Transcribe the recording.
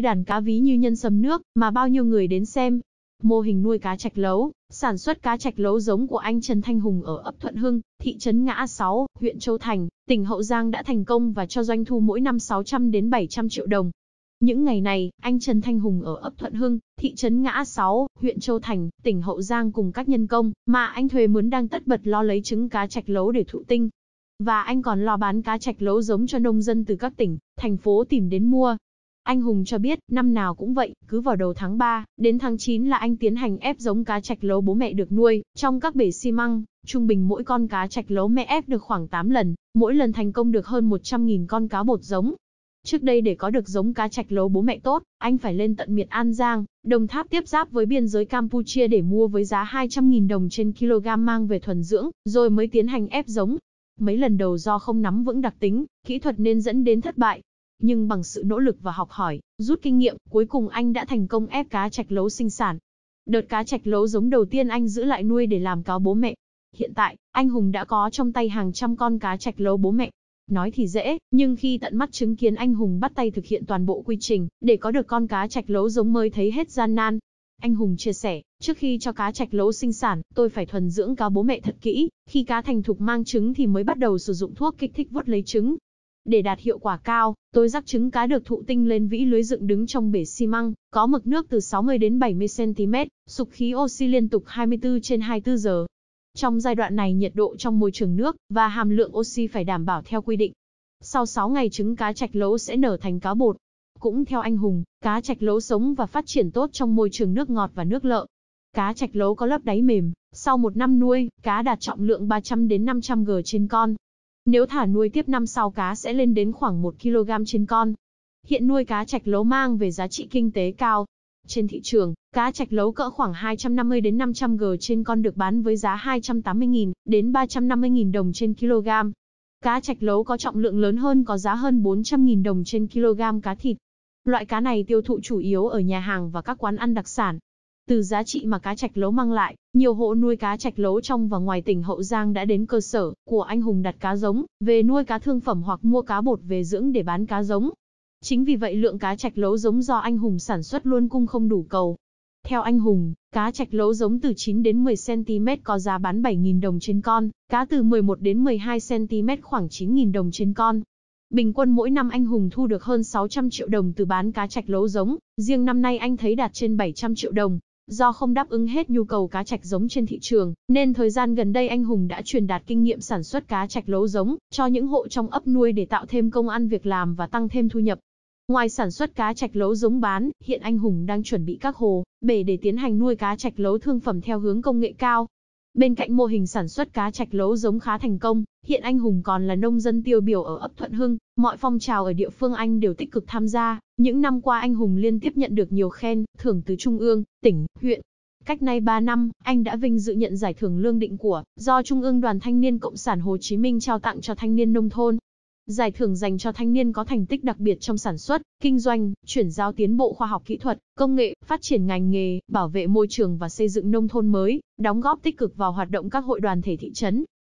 nuôi đàn cá ví như nhân sâm nước, mà bao nhiêu người đến xem. Mô hình nuôi cá trạch lấu, sản xuất cá trạch lấu giống của anh Trần Thanh Hùng ở ấp Thuận Hưng, thị trấn Ngã 6, huyện Châu Thành, tỉnh Hậu Giang đã thành công và cho doanh thu mỗi năm 600 đến 700 triệu đồng. Những ngày này, anh Trần Thanh Hùng ở ấp Thuận Hưng, thị trấn Ngã 6, huyện Châu Thành, tỉnh Hậu Giang cùng các nhân công mà anh thuê mướn đang tất bật lo lấy trứng cá trạch lấu để thụ tinh. Và anh còn lo bán cá trạch lấu giống cho nông dân từ các tỉnh, thành phố tìm đến mua, anh Hùng cho biết, năm nào cũng vậy, cứ vào đầu tháng 3, đến tháng 9 là anh tiến hành ép giống cá trạch lấu bố mẹ được nuôi, trong các bể xi măng, trung bình mỗi con cá trạch lấu mẹ ép được khoảng 8 lần, mỗi lần thành công được hơn 100.000 con cá bột giống. Trước đây để có được giống cá trạch lấu bố mẹ tốt, anh phải lên tận miệt An Giang, Đồng Tháp tiếp giáp với biên giới Campuchia để mua với giá 200.000 đồng trên kg mang về thuần dưỡng, rồi mới tiến hành ép giống. Mấy lần đầu do không nắm vững đặc tính, kỹ thuật nên dẫn đến thất bại, nhưng bằng sự nỗ lực và học hỏi, rút kinh nghiệm, cuối cùng anh đã thành công ép cá trạch lấu sinh sản. Đợt cá trạch lấu giống đầu tiên anh giữ lại nuôi để làm cáo bố mẹ. Hiện tại, anh Hùng đã có trong tay hàng trăm con cá trạch lấu bố mẹ. Nói thì dễ, nhưng khi tận mắt chứng kiến anh Hùng bắt tay thực hiện toàn bộ quy trình, để có được con cá trạch lấu giống mới thấy hết gian nan. Anh Hùng chia sẻ, trước khi cho cá trạch lấu sinh sản, tôi phải thuần dưỡng cá bố mẹ thật kỹ, khi cá thành thục mang trứng thì mới bắt đầu sử dụng thuốc kích thích vuốt lấy trứng, để đạt hiệu quả cao, tôi rắc trứng cá được thụ tinh lên vĩ lưới dựng đứng trong bể xi măng, có mực nước từ 60 đến 70 cm, sục khí oxy liên tục 24 trên 24 giờ. Trong giai đoạn này nhiệt độ trong môi trường nước và hàm lượng oxy phải đảm bảo theo quy định. Sau 6 ngày trứng cá trạch lấu sẽ nở thành cá bột. Cũng theo anh Hùng, cá trạch lấu sống và phát triển tốt trong môi trường nước ngọt và nước lợ. Cá trạch lấu có lớp đáy mềm, sau một năm nuôi, cá đạt trọng lượng 300 đến 500 g trên con, nếu thả nuôi tiếp năm sau cá sẽ lên đến khoảng 1 kg trên con. Hiện nuôi cá trạch lấu mang về giá trị kinh tế cao. Trên thị trường, cá trạch lấu cỡ khoảng 250 đến 500 g trên con được bán với giá 280.000 đến 350.000 đồng trên kg. Cá trạch lấu có trọng lượng lớn hơn có giá hơn 400.000 đồng trên kg cá thịt. Loại cá này tiêu thụ chủ yếu ở nhà hàng và các quán ăn đặc sản. Từ giá trị mà cá trạch lấu mang lại, nhiều hộ nuôi cá trạch lấu trong và ngoài tỉnh Hậu Giang đã đến cơ sở của anh hùng đặt cá giống, về nuôi cá thương phẩm hoặc mua cá bột về dưỡng để bán cá giống. Chính vì vậy lượng cá trạch lấu giống do anh hùng sản xuất luôn cung không đủ cầu. Theo anh hùng, cá trạch lấu giống từ 9 đến 10 cm có giá bán 7.000 đồng trên con, cá từ 11 đến 12 cm khoảng 9.000 đồng trên con. Bình quân mỗi năm anh Hùng thu được hơn 600 triệu đồng từ bán cá trạch lấu giống, riêng năm nay anh thấy đạt trên 700 triệu đồng. Do không đáp ứng hết nhu cầu cá trạch giống trên thị trường, nên thời gian gần đây anh Hùng đã truyền đạt kinh nghiệm sản xuất cá trạch lấu giống cho những hộ trong ấp nuôi để tạo thêm công ăn việc làm và tăng thêm thu nhập. Ngoài sản xuất cá trạch lấu giống bán, hiện anh Hùng đang chuẩn bị các hồ, bể để tiến hành nuôi cá trạch lấu thương phẩm theo hướng công nghệ cao, bên cạnh mô hình sản xuất cá trạch lấu giống khá thành công, hiện anh Hùng còn là nông dân tiêu biểu ở ấp Thuận Hưng, mọi phong trào ở địa phương anh đều tích cực tham gia, những năm qua anh Hùng liên tiếp nhận được nhiều khen, thưởng từ trung ương, tỉnh, huyện. Cách nay 3 năm, anh đã vinh dự nhận giải thưởng lương định của do Trung ương Đoàn Thanh niên Cộng sản Hồ Chí Minh trao tặng cho thanh niên nông thôn, Giải thưởng dành cho thanh niên có thành tích đặc biệt trong sản xuất, kinh doanh, chuyển giao tiến bộ khoa học kỹ thuật, công nghệ, phát triển ngành nghề, bảo vệ môi trường và xây dựng nông thôn mới, đóng góp tích cực vào hoạt động các hội đoàn thể thị trấn,